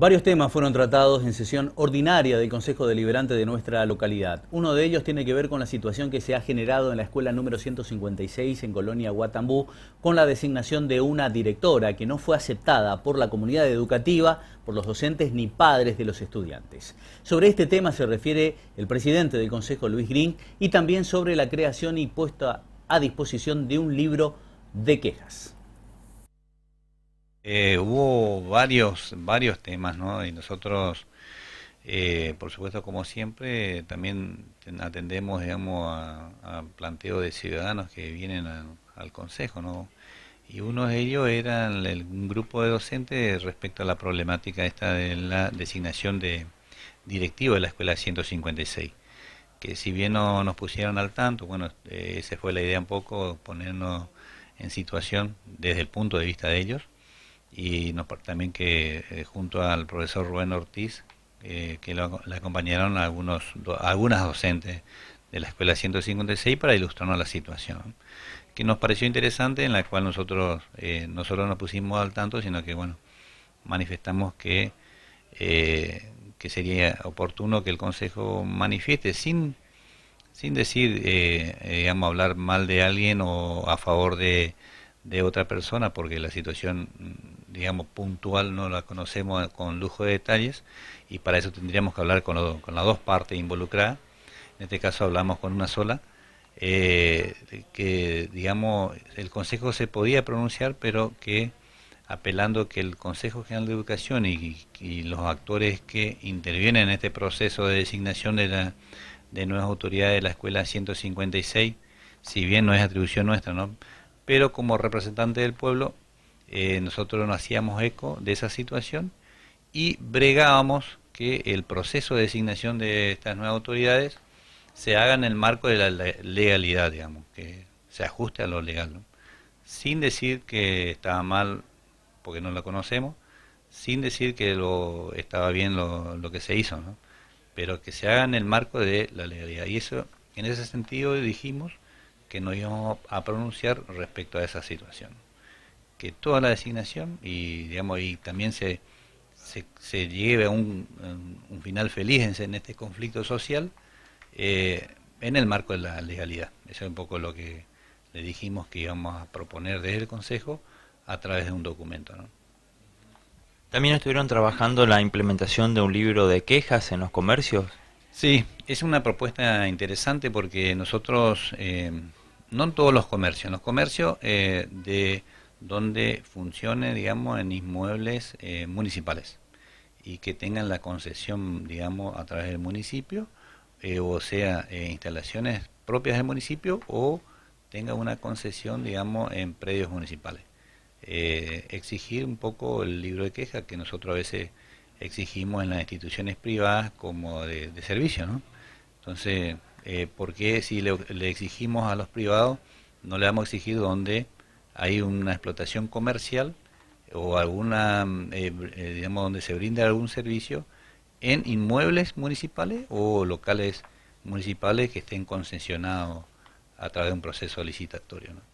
Varios temas fueron tratados en sesión ordinaria del Consejo Deliberante de nuestra localidad. Uno de ellos tiene que ver con la situación que se ha generado en la escuela número 156 en Colonia Guatambú con la designación de una directora que no fue aceptada por la comunidad educativa, por los docentes ni padres de los estudiantes. Sobre este tema se refiere el presidente del Consejo, Luis Green, y también sobre la creación y puesta a disposición de un libro de quejas. Eh, hubo varios, varios temas, ¿no? Y nosotros, eh, por supuesto, como siempre, también atendemos, digamos, a, planteos planteo de ciudadanos que vienen al Consejo, Y uno de ellos era el, un grupo de docentes respecto a la problemática esta de la designación de directivo de la Escuela 156 que si bien no nos pusieron al tanto, bueno, eh, esa fue la idea un poco, ponernos en situación desde el punto de vista de ellos, y también que eh, junto al profesor Rubén Ortiz, eh, que lo, le acompañaron algunos, algunas docentes de la Escuela 156 para ilustrarnos la situación, que nos pareció interesante, en la cual nosotros eh, no solo nos pusimos al tanto, sino que bueno, manifestamos que, eh, que sería oportuno que el Consejo manifieste sin sin decir, digamos, hablar mal de alguien o a favor de, de otra persona, porque la situación digamos, puntual no la conocemos con lujo de detalles y para eso tendríamos que hablar con, las dos partes involucradas. En este caso hablamos con una sola. Eh, que digamos el Consejo se podía pronunciar, pero que apelando que el Consejo General de Educación y, los actores que intervienen en este proceso de designación de, de nuevas autoridades de la Escuela 156, si bien no es atribución nuestra, ¿no? pero como representante del pueblo eh, nosotros no hacíamos eco de esa situación y bregábamos que el proceso de designación de estas nuevas autoridades se haga en el marco de la legalidad, digamos, que se ajuste a lo legal, sin decir que estaba mal porque no la conocemos, sin decir que lo estaba bien lo, que se hizo, ¿no? pero que se haga en el marco de la legalidad. Y eso, en ese sentido, dijimos que nos íbamos a pronunciar respecto a esa situación que toda la designación y digamos y también se, se, lleve a un, final feliz en, este conflicto social eh, en el marco de la legalidad. Eso es un poco lo que le dijimos que íbamos a proponer desde el Consejo a través de un documento. También estuvieron trabajando la implementación de un libro de quejas en los comercios. Sí, es una propuesta interesante porque nosotros, eh, no en todos los comercios, los comercios eh, de donde funcione, digamos, en inmuebles eh, municipales y que tengan la concesión, digamos, a través del municipio, eh, o sea, eh, instalaciones propias del municipio o tengan una concesión, digamos, en predios municipales. exigir un poco el libro de queja que nosotros a veces exigimos en las instituciones privadas como de, servicio, ¿no? Entonces, ¿por qué si le, exigimos a los privados no le vamos a exigir donde hay una explotación comercial o alguna, mm, eh, eh, digamos, donde se brinde algún servicio en inmuebles municipales o locales municipales que estén concesionados a través de un proceso licitatorio. ¿no?